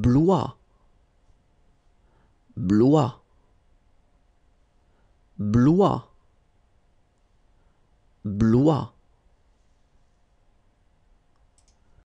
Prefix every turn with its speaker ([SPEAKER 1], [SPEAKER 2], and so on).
[SPEAKER 1] Blois, Blois, Blois, Blois.